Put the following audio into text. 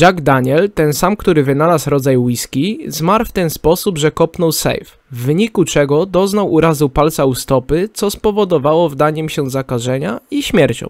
Jack Daniel, ten sam, który wynalazł rodzaj whisky, zmarł w ten sposób, że kopnął safe, w wyniku czego doznał urazu palca u stopy, co spowodowało wdaniem się zakażenia i śmiercią.